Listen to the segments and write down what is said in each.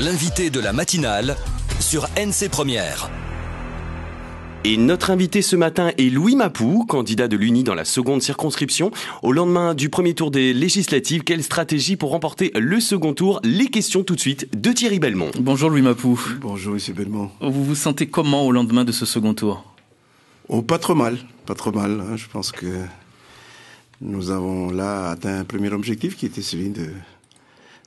l'invité de la matinale sur NC Première. Et notre invité ce matin est Louis Mapou, candidat de l'UNI dans la seconde circonscription. Au lendemain du premier tour des législatives, quelle stratégie pour remporter le second tour Les questions tout de suite de Thierry Belmont. Bonjour Louis Mapou. Bonjour Monsieur Belmont. Vous vous sentez comment au lendemain de ce second tour Oh, pas trop mal, pas trop mal. Hein. Je pense que nous avons là atteint un premier objectif qui était celui de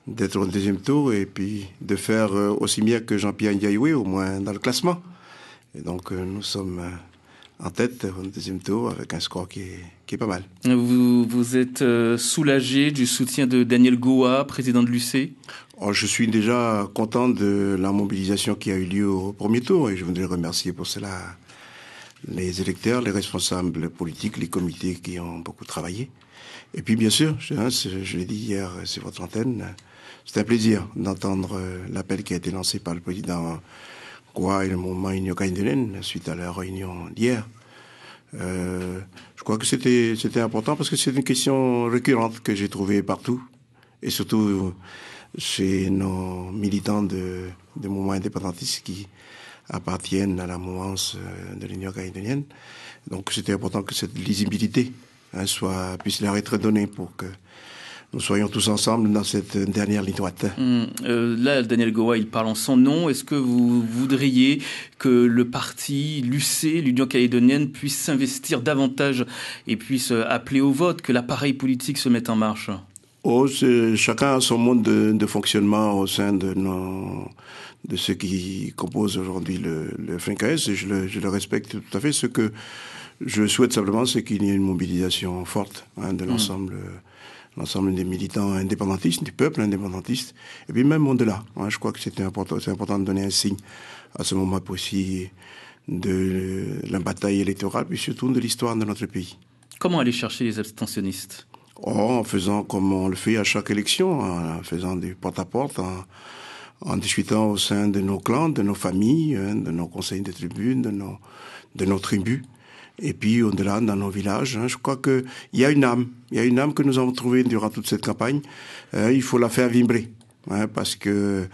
d'être au deuxième tour et puis de faire euh, aussi bien que Jean-Pierre Ndiaye, au moins dans le classement. Et donc euh, nous sommes euh, en tête au deuxième tour avec un score qui est, qui pas mal. Vous, vous êtes soulagé du soutien de Daniel Goa, président de l'UC oh, Je suis déjà content de la mobilisation qui a eu lieu au premier tour et je voudrais remercier pour cela les électeurs, les responsables politiques, les comités qui ont beaucoup travaillé. Et puis bien sûr, je, hein, je l'ai dit hier c'est votre antenne, c'est un plaisir d'entendre euh, l'appel qui a été lancé par le président et le Union canadienne suite à la réunion d'hier. Euh, je crois que c'était, important parce que c'est une question récurrente que j'ai trouvée partout et surtout chez nos militants de, mouvement mouvements indépendantistes qui appartiennent à la mouvance euh, de l'Union caïdonienne. Donc c'était important que cette lisibilité hein, soit, puisse leur être donnée pour que nous soyons tous ensemble dans cette dernière ligne droite. Hmm, euh, là, Daniel Goa, il parle en son nom. Est-ce que vous voudriez que le parti, l'UC, l'Union calédonienne, puisse s'investir davantage et puisse euh, appeler au vote, que l'appareil politique se mette en marche Oh, chacun a son mode de, fonctionnement au sein de nos, de ce qui compose aujourd'hui le, FNKS et je le, respecte tout à fait. Ce que je souhaite simplement, c'est qu'il y ait une mobilisation forte hein, de hmm. l'ensemble l'ensemble des militants indépendantistes, du peuple indépendantiste, et puis même au-delà. je crois que c'était important, c'est important de donner un signe à ce moment précis de la bataille électorale, puis surtout de l'histoire de notre pays. Comment aller chercher les abstentionnistes oh, En faisant comme on le fait à chaque élection, en faisant du porte-à-porte, en, discutant au sein de nos clans, de nos familles, hein, de nos conseils de tribunes, de nos, de nos tribus et puis au-delà, dans nos villages. Hein. Je crois qu'il y a une âme, il y a une âme que nous avons trouvée durant toute cette campagne. Euh, il faut la faire vibrer. Hein, parce que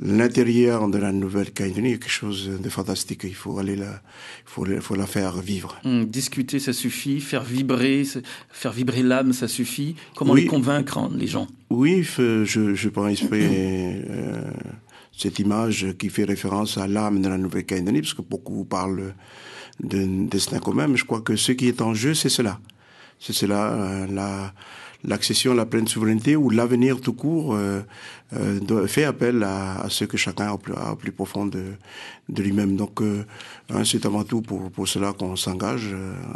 l'intérieur de la Nouvelle-Calédonie est quelque chose de fantastique. Il faut aller la, il faut, faut la faire vivre. Hum, discuter, ça suffit. Faire vibrer, faire vibrer l'âme, ça suffit. Comment les convaincre hein, les gens Oui, je, je prends esprit. Euh, cette image qui fait référence à l'âme de la Nouvelle-Calédonie, parce que beaucoup vous parlent d'un destin commun, mais je crois que ce qui est en jeu, c'est cela. C'est cela, euh, la, l'accession à la pleine souveraineté ou l'avenir tout court euh, euh, fait appel à, ce que chacun a au plus, profond de, de lui-même. Donc, hein, c'est avant tout pour, pour cela qu'on s'engage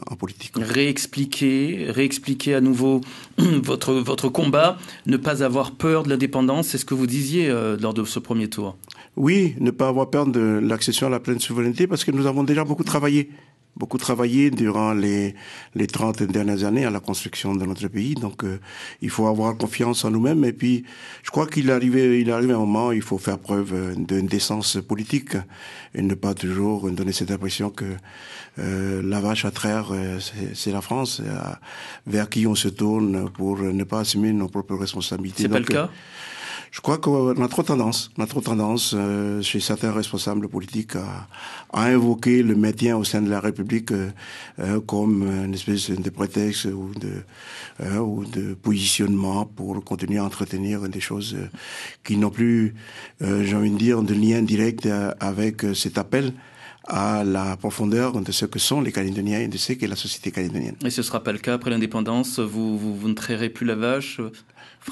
en politique. Réexpliquer, réexpliquer à nouveau votre, votre combat, ne pas avoir peur de l'indépendance, c'est ce que vous disiez lors de ce premier tour. Oui, ne pas avoir peur de l'accession à la pleine souveraineté parce que nous avons déjà beaucoup travaillé beaucoup travaillé durant les, les 30 dernières années à la construction de notre pays. Donc, euh, il faut avoir confiance en nous-mêmes. Et puis, je crois qu'il arrive, il arrive un moment où il faut faire preuve euh, d'une décence politique et ne pas toujours donner cette impression que euh, la vache à traire, euh, c'est la France, vers qui on se tourne pour ne pas assumer nos propres responsabilités. C'est pas le cas je crois qu'on a trop tendance, tendance euh, chez certains responsables politiques à, à, invoquer le maintien au sein de la République euh, euh, comme une espèce de prétexte ou de, positionnement pour continuer à entretenir des choses qui n'ont plus, j'ai envie de dire, de lien direct avec cet appel à la profondeur de ce que sont les Calédoniens et de ce qu'est la société calédonienne. Et ce ne sera pas le cas après l'indépendance Vous, vous ne trairez plus la vache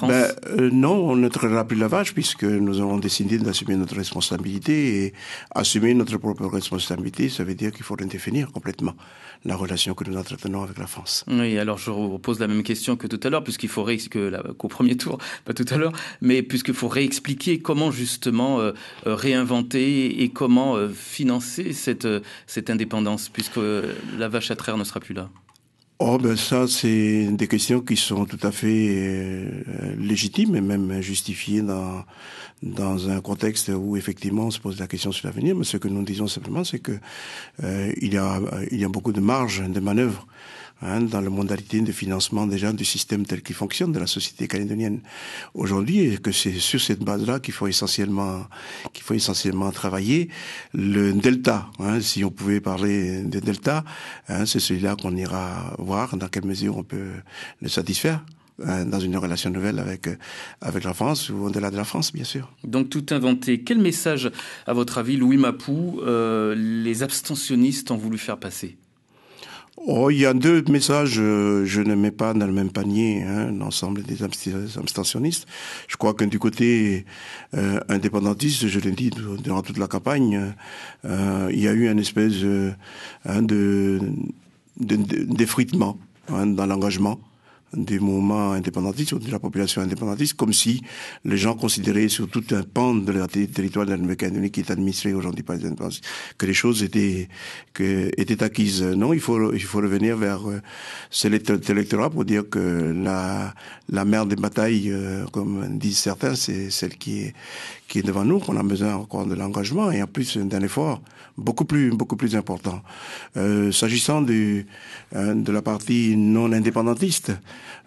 ben, euh, non, on ne traînera plus la vache puisque nous avons décidé d'assumer notre responsabilité et assumer notre propre responsabilité, ça veut dire qu'il faut redéfinir complètement la relation que nous entretenons avec la France. Oui, alors je vous pose la même question que tout à l'heure puisqu'il faut qu'au premier tour, pas tout à l'heure, mais puisqu'il faut réexpliquer comment justement euh, euh, réinventer et comment financer cette, cette indépendance puisque la vache à traire ne sera plus là. Oh ben ça, c'est des questions qui sont tout à fait euh, légitimes et même justifiées dans, dans un contexte où effectivement on se pose la question sur l'avenir. Mais ce que nous disons simplement, c'est que euh, il y a il y a beaucoup de marge de manœuvre Hein, dans la modalité de financement déjà du système tel qu'il fonctionne de la société calédonienne aujourd'hui, et que c'est sur cette base-là qu'il faut essentiellement qu'il faut essentiellement travailler. Le delta, hein, si on pouvait parler de delta, hein, c'est celui-là qu'on ira voir dans quelle mesure on peut le satisfaire hein, dans une relation nouvelle avec, avec la France ou au-delà de la France, bien sûr. Donc tout inventé. Quel message, à votre avis, Louis Mapou, euh, les abstentionnistes ont voulu faire passer Oh, il y a deux messages, euh, je ne mets pas dans le même panier hein, l'ensemble des abstentionnistes. Je crois que du côté euh, indépendantiste, je l'ai dit durant toute la campagne, euh, il y a eu une espèce hein, de d'effritement hein, dans l'engagement du mouvement indépendantiste ou de la population indépendantiste, comme si les gens considéraient sur tout un pan de la territoire de la Nouvelle-Calédonie qui est administré aujourd'hui par les indépendantistes que les choses étaient que, étaient acquises. Non, il faut il faut revenir vers euh, cet électorat pour dire que la la mère des batailles, euh, comme disent certains, c'est celle qui est qui est devant nous, qu'on a besoin encore de l'engagement et en plus d'un effort beaucoup plus beaucoup plus important. Euh, s'agissant hein, de la partie non indépendantiste,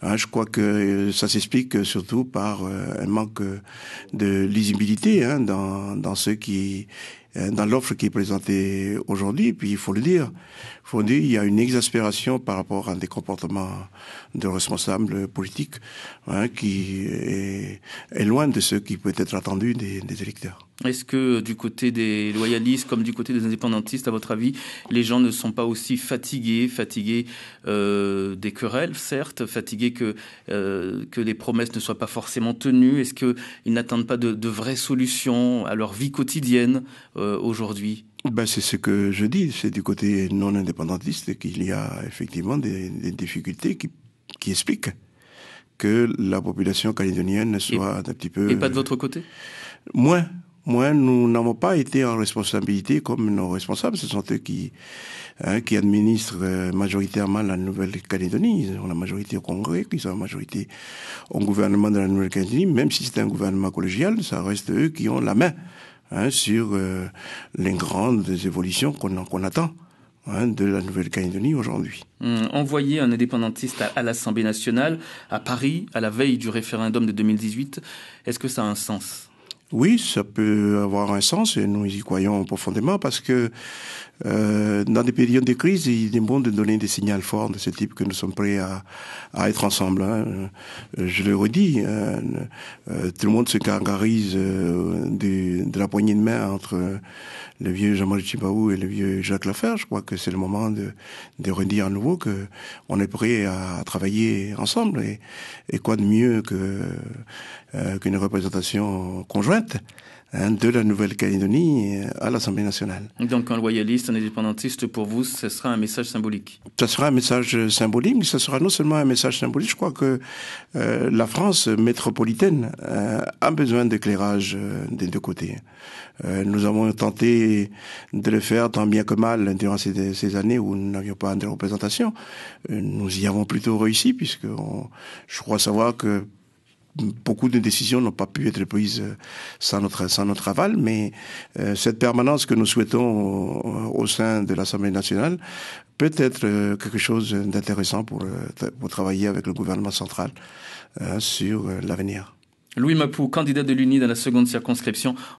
Hein, je crois que euh, ça s'explique euh, surtout par euh, un manque de lisibilité hein, dans, dans ceux qui euh, dans l'offre qui est présentée aujourd'hui. Puis il faut le dire, il faut dire, il y a une exaspération par rapport à des comportements de responsables politiques hein, qui est, loin de ce qui peut être attendu des, électeurs. Est-ce que du côté des loyalistes comme du côté des indépendantistes, à votre avis, les gens ne sont pas aussi fatigués, fatigués euh, des querelles, certes, fatigués que, euh, que les promesses ne soient pas forcément tenues Est-ce qu'ils n'attendent pas de, de vraies solutions à leur vie quotidienne euh, aujourd'hui ben, C'est ce que je dis, c'est du côté non indépendantiste qu'il y a effectivement des, difficultés qui, expliquent que la population calédonienne soit un petit peu... Et pas de votre côté Moins, moi, nous n'avons pas été en responsabilité comme nos responsables. Ce sont eux qui, hein, qui administrent euh, majoritairement la Nouvelle-Calédonie. Ils ont la majorité au Congrès, ils ont la majorité au gouvernement de la Nouvelle-Calédonie. Même si c'est un gouvernement collégial, ça reste eux qui ont la main hein, sur euh, les grandes évolutions qu'on attend hein, de la Nouvelle-Calédonie aujourd'hui. Hum, envoyer un indépendantiste à, l'Assemblée nationale, à Paris, à la veille du référendum de 2018, est-ce que ça a un sens oui, ça peut avoir un sens et nous y croyons profondément parce que euh, dans des périodes de crise, il est bon de donner des signaux forts de ce type que nous sommes prêts à, à être ensemble. Hein. Euh, je le redis, hein. euh, tout le monde se cargarise de, la poignée de main entre le vieux Jean-Marie Chibaou et le vieux Jacques Lafer. Je crois que c'est le moment de, de redire à nouveau que on est prêt à, travailler ensemble. Et, et, quoi de mieux que qu'une représentation conjointe hein, de la Nouvelle-Calédonie à l'Assemblée nationale. Donc, un loyaliste indépendantiste pour vous, ce sera un message symbolique Ce sera un message symbolique, mais ce sera non seulement un message symbolique, je crois que euh, la France métropolitaine euh, a besoin d'éclairage euh, des deux côtés. nous avons tenté de le faire tant bien que mal durant ces, années où nous n'avions pas de représentation. nous y avons plutôt réussi, puisque je crois savoir que beaucoup de décisions n'ont pas pu être prises euh, sans notre, aval, mais euh, cette permanence que nous souhaitons au, sein de l'Assemblée nationale peut être euh, quelque chose d'intéressant pour, travailler avec le gouvernement central sur l'avenir. Louis Mapou, candidat de l'UNI dans la seconde circonscription,